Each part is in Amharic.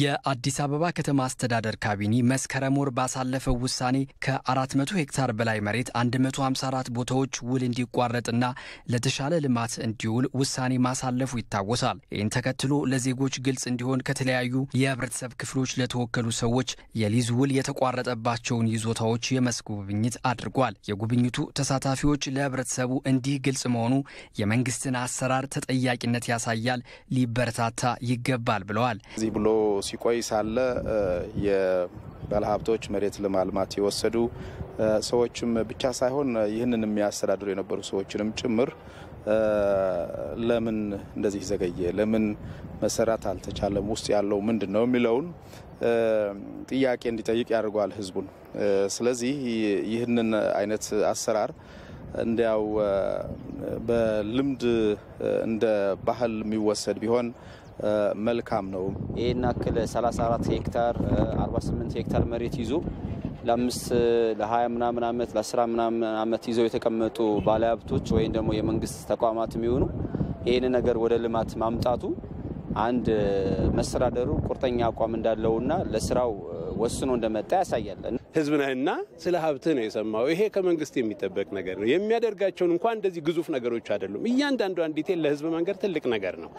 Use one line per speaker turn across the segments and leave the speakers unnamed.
የአዲስ አበባ ከተማ አስተዳደር ካቢኔ መስከረም ወር ባሳለፈው ውሳኔ ከ400 ሄክታር በላይ መሬት 154 ቦታዎች ውል እንዲቋረጥና ለተሻለ ልማት እንዲውል ውሳኔ ማሳለፉ ይታወሳል። ይህን ተከትሎ ለዜጎች ግልጽ እንዲሆን ከተለያዩ የህብረተሰብ ክፍሎች ለተወከሉ ሰዎች የሊዝ ውል የተቋረጠባቸውን ይዞታዎች የመስክ ጉብኝት አድርጓል። የጉብኝቱ ተሳታፊዎች ለህብረተሰቡ እንዲህ ግልጽ መሆኑ የመንግስትን አሰራር ተጠያቂነት ያሳያል፣ ሊበረታታ ይገባል ብለዋል።
ሲቆይ ሳለ የባለሀብቶች መሬት ለማልማት የወሰዱ ሰዎችም ብቻ ሳይሆን ይህንን የሚያስተዳድሩ የነበሩ ሰዎችንም ጭምር ለምን እንደዚህ ዘገየ፣ ለምን መሰራት አልተቻለም፣ ውስጥ ያለው ምንድን ነው የሚለውን ጥያቄ እንዲጠይቅ ያደርገዋል ህዝቡን። ስለዚህ ይህንን አይነት አሰራር እንዲያው በልምድ እንደ ባህል የሚወሰድ ቢሆን መልካም ነው። ይህን አክል 34 ሄክታር 48 ሄክታር መሬት ይዞ ለአምስት ለ20 ምናምን ዓመት ለ10 ምናምን ዓመት ይዘው የተቀመጡ ባለሀብቶች ወይም ደግሞ የመንግስት ተቋማት የሚሆኑ ይህን ነገር ወደ ልማት ማምጣቱ አንድ መስተዳደሩ ቁርጠኛ አቋም እንዳለውና ለስራው ወስኖ እንደመጣ ያሳያለን። ህዝብ ነህና ስለ ሀብት ነው የሰማው። ይሄ ከመንግስት የሚጠበቅ ነገር ነው። የሚያደርጋቸውን እንኳን እንደዚህ ግዙፍ ነገሮች አይደሉም። እያንዳንዷን ዲቴል ለህዝብ መንገድ ትልቅ ነገር ነው።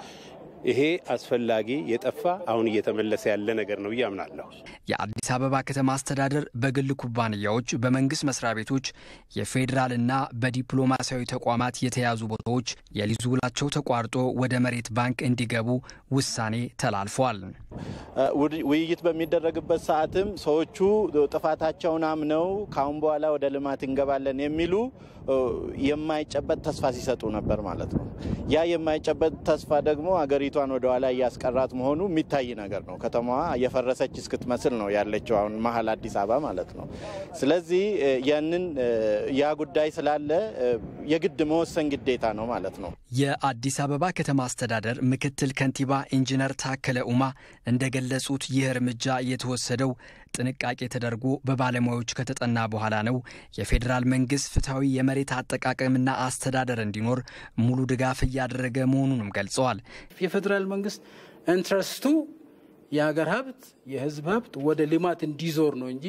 ይሄ አስፈላጊ የጠፋ አሁን እየተመለሰ ያለ ነገር ነው ብዬ አምናለሁ።
የአዲስ አበባ ከተማ አስተዳደር በግል ኩባንያዎች፣ በመንግስት መስሪያ ቤቶች፣ የፌዴራልና በዲፕሎማሲያዊ ተቋማት የተያዙ ቦታዎች የሊዝ ውላቸው ተቋርጦ ወደ መሬት ባንክ እንዲገቡ ውሳኔ ተላልፏል።
ውይይት በሚደረግበት ሰዓትም ሰዎቹ ጥፋታቸውን አምነው ካሁን በኋላ ወደ ልማት እንገባለን የሚሉ የማይጨበጥ ተስፋ ሲሰጡ ነበር ማለት ነው። ያ የማይጨበጥ ተስፋ ደግሞ አገሪቱ ሀገሪቷን ወደ ኋላ እያስቀራት መሆኑ የሚታይ ነገር ነው። ከተማዋ የፈረሰች እስክትመስል ነው ያለችው አሁን መሀል አዲስ አበባ ማለት ነው። ስለዚህ ያንን ያ ጉዳይ ስላለ የግድ መወሰን ግዴታ ነው ማለት ነው።
የአዲስ አበባ ከተማ አስተዳደር ምክትል ከንቲባ ኢንጂነር ታከለ ኡማ እንደገለጹት ይህ እርምጃ የተወሰደው ጥንቃቄ ተደርጎ በባለሙያዎች ከተጠና በኋላ ነው። የፌዴራል መንግስት ፍትሐዊ የመሬት አጠቃቀምና አስተዳደር እንዲኖር ሙሉ ድጋፍ እያደረገ መሆኑንም ገልጸዋል። የፌዴራል መንግስት ኢንትረስቱ የሀገር ሀብት የህዝብ ሀብት ወደ ልማት እንዲዞር ነው እንጂ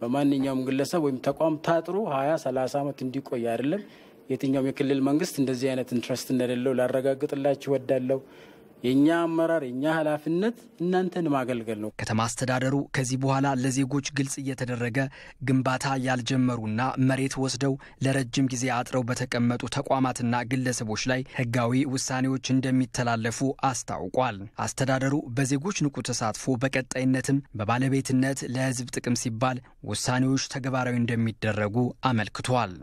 በማንኛውም ግለሰብ ወይም ተቋም ታጥሮ 20 30 ዓመት እንዲቆይ አይደለም። የትኛውም የክልል መንግስት እንደዚህ አይነት ኢንትረስት እንደሌለው ላረጋግጥላችሁ እወዳለሁ። የእኛ አመራር የእኛ ኃላፊነት እናንተን ማገልገል ነው። ከተማ አስተዳደሩ ከዚህ በኋላ ለዜጎች ግልጽ እየተደረገ ግንባታ ያልጀመሩና መሬት ወስደው ለረጅም ጊዜ አጥረው በተቀመጡ ተቋማትና ግለሰቦች ላይ ህጋዊ ውሳኔዎች እንደሚተላለፉ አስታውቋል። አስተዳደሩ በዜጎች ንቁ ተሳትፎ በቀጣይነትም በባለቤትነት ለህዝብ ጥቅም ሲባል ውሳኔዎች ተግባራዊ እንደሚደረጉ አመልክቷል።